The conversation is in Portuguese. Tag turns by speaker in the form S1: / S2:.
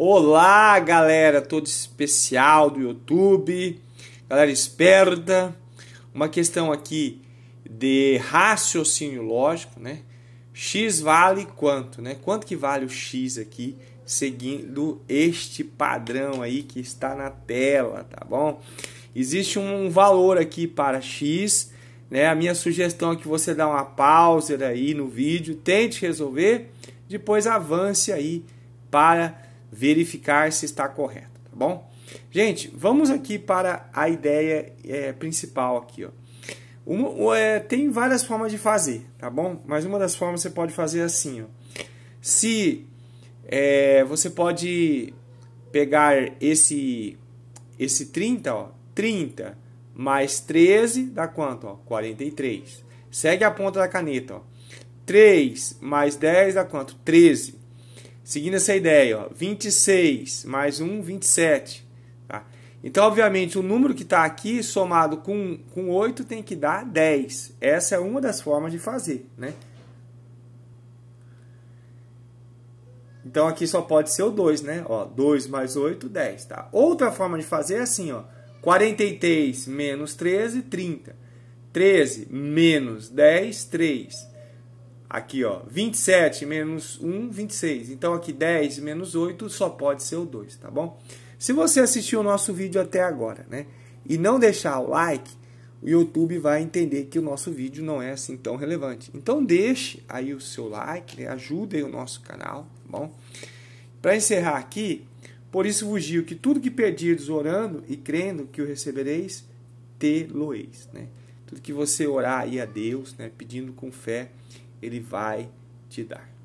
S1: Olá, galera todo especial do YouTube, galera esperta. Uma questão aqui de raciocínio lógico, né? X vale quanto, né? Quanto que vale o X aqui, seguindo este padrão aí que está na tela, tá bom? Existe um valor aqui para X, né? A minha sugestão é que você dá uma pausa aí no vídeo, tente resolver, depois avance aí para verificar se está correto, tá bom? Gente, vamos aqui para a ideia é, principal aqui, ó. Uma, é, tem várias formas de fazer, tá bom? Mas uma das formas você pode fazer assim, ó. Se é, você pode pegar esse esse 30, ó, 30 mais 13 dá quanto, ó? 43. Segue a ponta da caneta, ó. 3 mais 10 dá quanto? 13. Seguindo essa ideia, ó, 26 mais 1, 27. Tá? Então, obviamente, o número que está aqui somado com, com 8 tem que dar 10. Essa é uma das formas de fazer. Né? Então, aqui só pode ser o 2, né? Ó, 2 mais 8, 10. Tá? Outra forma de fazer é assim, ó, 43 menos 13, 30. 13 menos 10, 3. Aqui, ó, 27 menos 1, 26. Então, aqui 10 menos 8 só pode ser o 2, tá bom? Se você assistiu o nosso vídeo até agora, né? E não deixar o like, o YouTube vai entender que o nosso vídeo não é assim tão relevante. Então, deixe aí o seu like, né? ajude o nosso canal, tá bom? Para encerrar aqui, por isso vos digo que tudo que perdidos orando e crendo que o recebereis, tê-lo-eis, né? Tudo que você orar aí a Deus, né? Pedindo com fé ele vai te dar.